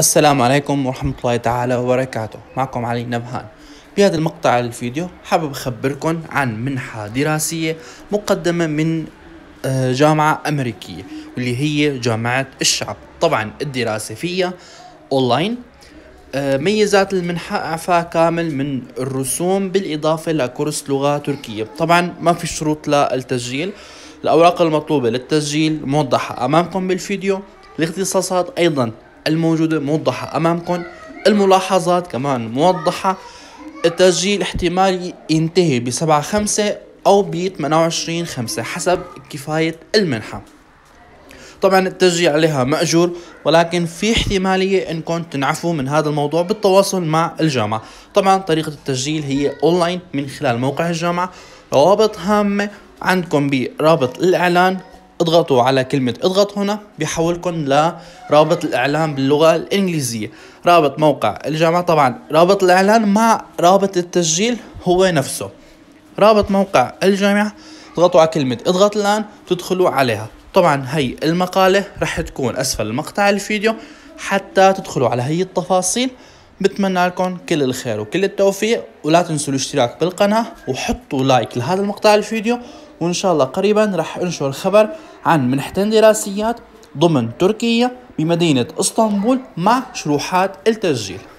السلام عليكم ورحمة الله تعالى وبركاته معكم علي نبهان بهذا المقطع الفيديو حابب أخبركم عن منحة دراسية مقدمة من آه، جامعة أمريكية واللي هي جامعة الشعب طبعا الدراسة فيها أونلاين آه، ميزات المنحة إعفاء كامل من الرسوم بالإضافة لكورس لغة تركية طبعا ما في شروط للتسجيل الأوراق المطلوبة للتسجيل موضحة أمامكم بالفيديو الاختصاصات أيضا الموجودة موضحة أمامكم الملاحظات كمان موضحة التسجيل احتمال ينتهي ب 7 5 أو ب 28 5 حسب كفاية المنحة طبعا التسجيل عليها مأجور ولكن في احتمالية انكم تنعفوا من هذا الموضوع بالتواصل مع الجامعة طبعا طريقة التسجيل هي اونلاين من خلال موقع الجامعة روابط هامة عندكم برابط الاعلان اضغطوا على كلمة اضغط هنا بيحولكم لرابط الإعلان باللغة الإنجليزية رابط موقع الجامعة طبعا رابط الإعلان مع رابط التسجيل هو نفسه رابط موقع الجامعة اضغطوا على كلمة اضغط الآن تدخلوا عليها طبعا هي المقالة رح تكون أسفل مقطع الفيديو حتى تدخلوا على هي التفاصيل بتمنى لكم كل الخير وكل التوفيق ولا تنسوا الاشتراك بالقناة وحطوا لايك لهذا المقطع الفيديو وإن شاء الله قريبا رح أنشر خبر عن منحتين دراسيات ضمن تركيا بمدينة اسطنبول مع شروحات التسجيل